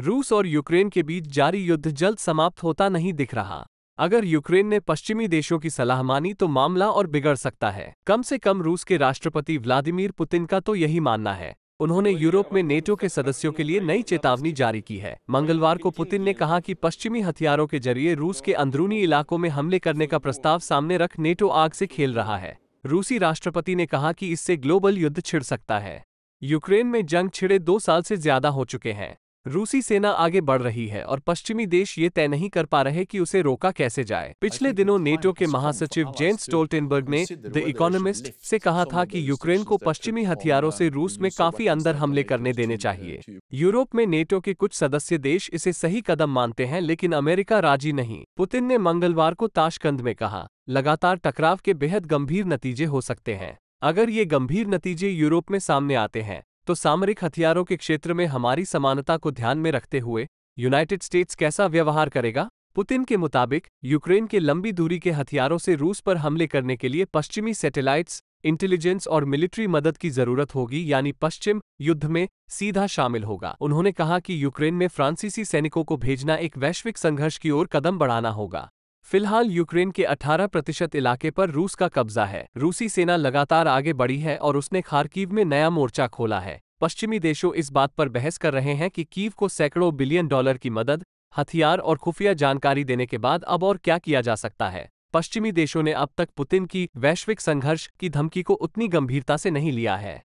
रूस और यूक्रेन के बीच जारी युद्ध जल्द समाप्त होता नहीं दिख रहा अगर यूक्रेन ने पश्चिमी देशों की सलाह मानी तो मामला और बिगड़ सकता है कम से कम रूस के राष्ट्रपति व्लादिमीर पुतिन का तो यही मानना है उन्होंने यूरोप में नेटो के सदस्यों के लिए नई चेतावनी जारी की है मंगलवार को पुतिन ने कहा कि पश्चिमी हथियारों के जरिए रूस के अंदरूनी इलाकों में हमले करने का प्रस्ताव सामने रख नेटो आग से खेल रहा है रूसी राष्ट्रपति ने कहा कि इससे ग्लोबल युद्ध छिड़ सकता है यूक्रेन में जंग छिड़े दो साल से ज्यादा हो चुके हैं रूसी सेना आगे बढ़ रही है और पश्चिमी देश ये तय नहीं कर पा रहे कि उसे रोका कैसे जाए पिछले दिनों नेटो के महासचिव जेम्स टोल्टेनबर्ग ने द इकोनॉमिस्ट से कहा था कि यूक्रेन को पश्चिमी हथियारों से रूस में काफी अंदर हमले करने देने चाहिए यूरोप में नेटो के कुछ सदस्य देश इसे सही कदम मानते हैं लेकिन अमेरिका राजी नहीं पुतिन ने मंगलवार को ताशकंद में कहा लगातार टकराव के बेहद गंभीर नतीजे हो सकते हैं अगर ये गंभीर नतीजे यूरोप में सामने आते हैं तो सामरिक हथियारों के क्षेत्र में हमारी समानता को ध्यान में रखते हुए यूनाइटेड स्टेट्स कैसा व्यवहार करेगा पुतिन के मुताबिक यूक्रेन के लंबी दूरी के हथियारों से रूस पर हमले करने के लिए पश्चिमी सैटेलाइट्स इंटेलिजेंस और मिलिट्री मदद की जरूरत होगी यानी पश्चिम युद्ध में सीधा शामिल होगा उन्होंने कहा कि यूक्रेन में फ्रांसीसी सैनिकों को भेजना एक वैश्विक संघर्ष की ओर कदम बढ़ाना होगा फिलहाल यूक्रेन के 18 प्रतिशत इलाके पर रूस का कब्जा है रूसी सेना लगातार आगे बढ़ी है और उसने खारकीव में नया मोर्चा खोला है पश्चिमी देशों इस बात पर बहस कर रहे हैं कि कीव को सैकड़ों बिलियन डॉलर की मदद हथियार और खुफिया जानकारी देने के बाद अब और क्या किया जा सकता है पश्चिमी देशों ने अब तक पुतिन की वैश्विक संघर्ष की धमकी को उतनी गंभीरता से नहीं लिया है